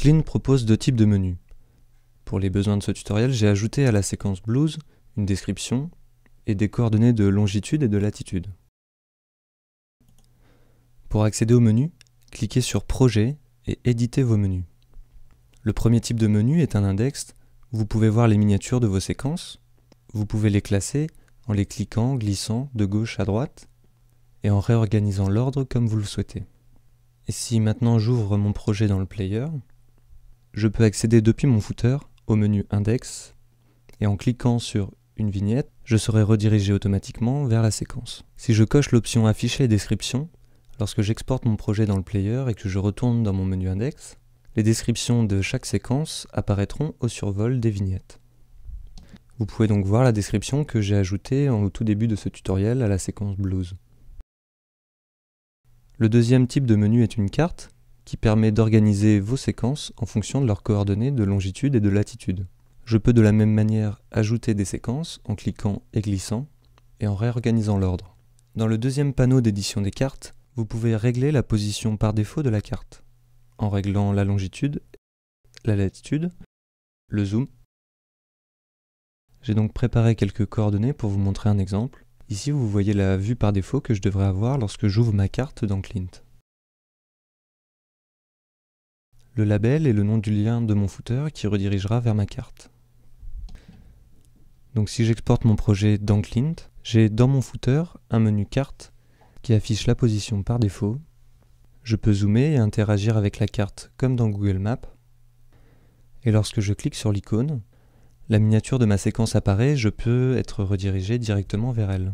Clean propose deux types de menus. Pour les besoins de ce tutoriel, j'ai ajouté à la séquence Blues une description et des coordonnées de longitude et de latitude. Pour accéder au menu, cliquez sur Projet et Éditez vos menus. Le premier type de menu est un index. où Vous pouvez voir les miniatures de vos séquences. Vous pouvez les classer en les cliquant, glissant de gauche à droite et en réorganisant l'ordre comme vous le souhaitez. Et si maintenant j'ouvre mon projet dans le player, je peux accéder depuis mon footer au menu Index et en cliquant sur une vignette, je serai redirigé automatiquement vers la séquence. Si je coche l'option Afficher description, lorsque j'exporte mon projet dans le player et que je retourne dans mon menu Index, les descriptions de chaque séquence apparaîtront au survol des vignettes. Vous pouvez donc voir la description que j'ai ajoutée au tout début de ce tutoriel à la séquence Blues. Le deuxième type de menu est une carte, qui permet d'organiser vos séquences en fonction de leurs coordonnées de longitude et de latitude. Je peux de la même manière ajouter des séquences en cliquant et glissant et en réorganisant l'ordre. Dans le deuxième panneau d'édition des cartes, vous pouvez régler la position par défaut de la carte en réglant la longitude, la latitude, le zoom. J'ai donc préparé quelques coordonnées pour vous montrer un exemple. Ici, vous voyez la vue par défaut que je devrais avoir lorsque j'ouvre ma carte dans Clint le label est le nom du lien de mon footer qui redirigera vers ma carte. Donc si j'exporte mon projet dans Clint, j'ai dans mon footer un menu carte qui affiche la position par défaut. Je peux zoomer et interagir avec la carte comme dans Google Maps. Et lorsque je clique sur l'icône, la miniature de ma séquence apparaît, je peux être redirigé directement vers elle.